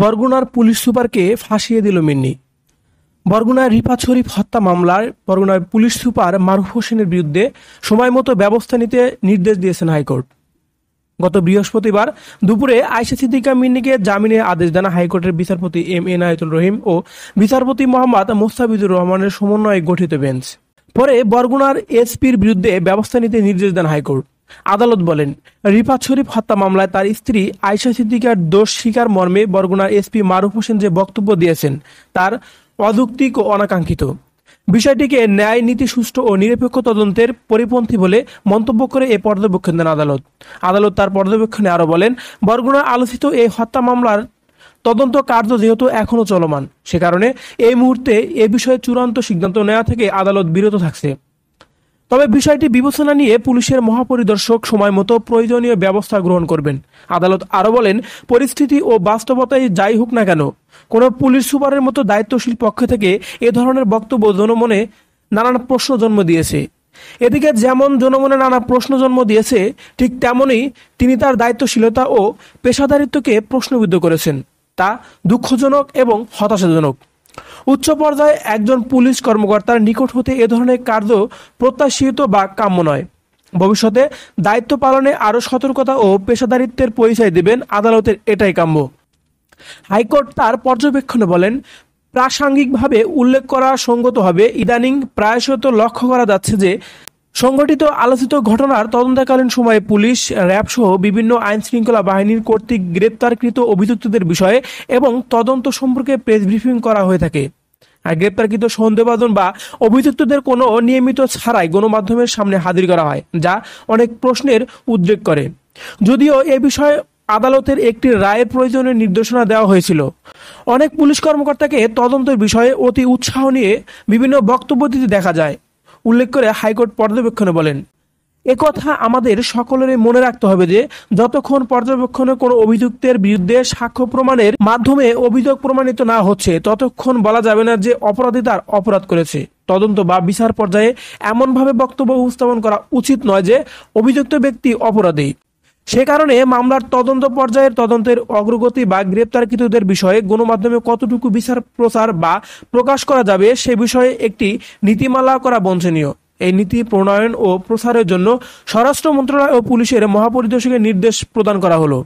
বরগুনার পুলিশ সুপারকে ফাঁসিয়ে দিল মিন্নি বরগুনার রিফা শরীফ হত্যা মামলায় বরগুনার পুলিশ সুপার মারুফ হোসেনের বিরুদ্ধে সময়মতো ব্যবস্থা নিতে নির্দেশ দিয়েছেন হাইকোর্ট গত বৃহস্পতিবার দুপুরে আইসা সিদ্দিকা মিন্নিকে জামিনের আদেশ দেন হাইকোর্টের বিচারপতি এম এ নায়তুল রহিম ও বিচারপতি মোহাম্মদ মোস্তাফিজুর রহমানের সমন্বয়ে গঠিত বেঞ্চ পরে বরগুনার এসপির বিরুদ্ধে ব্যবস্থা নিতে নির্দেশ দেন হাইকোর্ট আদালত বলেন রিফাত শরীফ হত্যা মামলায় তার স্ত্রী আয়সা সিদ্দিকার দোষ স্বীকার মর্মে বরগুনার এসপি মারুফ হোসেন যে বক্তব্য দিয়েছেন তার অযৌক্তিক ও অনাকাঙ্ক্ষিত বিষয়টিকে ন্যায় নীতি সুষ্ঠু ও নিরপেক্ষ তদন্তের পরিপন্থী বলে মন্তব্য করে এ পর্যবেক্ষণ দেন আদালত আদালত তার পর্যবেক্ষণে আরও বলেন বরগুনা আলোচিত এই হত্যা মামলার তদন্ত কার্য যেহেতু এখনও চলমান সে কারণে এই মুহূর্তে এ বিষয়ে চূড়ান্ত সিদ্ধান্ত নেওয়া থেকে আদালত বিরত থাকছে তবে বিষয়টি বিবেচনা নিয়ে পুলিশের মহাপরিদর্শক সময় মতো প্রয়োজনীয় ব্যবস্থা গ্রহণ করবেন আদালত আরও বলেন পরিস্থিতি ও বাস্তবতায় যাই হোক না কেন কোনো পুলিশ সুপারের মতো দায়িত্বশীল পক্ষ থেকে এ ধরনের বক্তব্য জনমনে নানান প্রশ্ন জন্ম দিয়েছে এদিকে যেমন জনমনে নানা প্রশ্ন জন্ম দিয়েছে ঠিক তেমনই তিনি তার দায়িত্বশীলতা ও পেশাদারিত্বকে প্রশ্নবিদ্ধ করেছেন তা দুঃখজনক এবং হতাশাজনক উচ্চ পর্যায়ে একজন পুলিশ কর্মকর্তার নিকট হতে এ ধরনের কার্য প্রত্যাশিত বা কাম্য নয় ভবিষ্যতে দায়িত্ব পালনে আরও সতর্কতা ও পেশাদারিত্বের পরিচয় দেবেন আদালতের এটাই কাম্য হাইকোর্ট তার পর্যবেক্ষণে বলেন প্রাসঙ্গিকভাবে উল্লেখ করা সঙ্গত হবে ইদানিং প্রায়শত লক্ষ্য করা যাচ্ছে যে সংঘটিত আলোচিত ঘটনার তদন্তকালীন সময়ে পুলিশ র্যাব সহ বিভিন্ন আইন শৃঙ্খলা বাহিনীর কর্তৃক গ্রেপ্তারকৃত অভিযুক্তদের বিষয়ে এবং তদন্ত সম্পর্কে প্রেস ব্রিফিং করা হয়ে থাকে গ্রেপ্তারকৃত সন্দেহবাদন বা অভিযুক্তদের কোনো নিয়মিত ছাড়াই গণমাধ্যমের সামনে হাজির করা হয় যা অনেক প্রশ্নের উদ্রেক করে যদিও এ বিষয়ে আদালতের একটি রায়ের প্রয়োজনে নির্দেশনা দেওয়া হয়েছিল অনেক পুলিশ কর্মকর্তাকে তদন্তের বিষয়ে অতি উৎসাহ নিয়ে বিভিন্ন বক্তব্য দিতে দেখা যায় উল্লেখ করে হাইকোর্ট পর্যবেক্ষণে বলেন একথা আমাদের সকলেরই মনে রাখতে হবে যে যতক্ষণ পর্যবেক্ষণে কোনো অভিযুক্তের বিরুদ্ধে সাক্ষ্য প্রমাণের মাধ্যমে অভিযোগ প্রমাণিত না হচ্ছে ততক্ষণ বলা যাবে না যে অপরাধী তার অপরাধ করেছে তদন্ত বা বিচার পর্যায়ে এমনভাবে বক্তব্য উপস্থাপন করা উচিত নয় যে অভিযুক্ত ব্যক্তি অপরাধী সে কারণে মামলার তদন্ত পর্যায়ের তদন্তের অগ্রগতি বা গ্রেপ্তারকৃতদের বিষয়ে গণমাধ্যমে কতটুকু বিচার প্রচার বা প্রকাশ করা যাবে সে বিষয়ে একটি নীতিমালা করা বঞ্চনীয় এই নীতি প্রণয়ন ও প্রসারের জন্য স্বরাষ্ট্র মন্ত্রণালয় ও পুলিশের মহাপরিদর্শকের নির্দেশ প্রদান করা হলো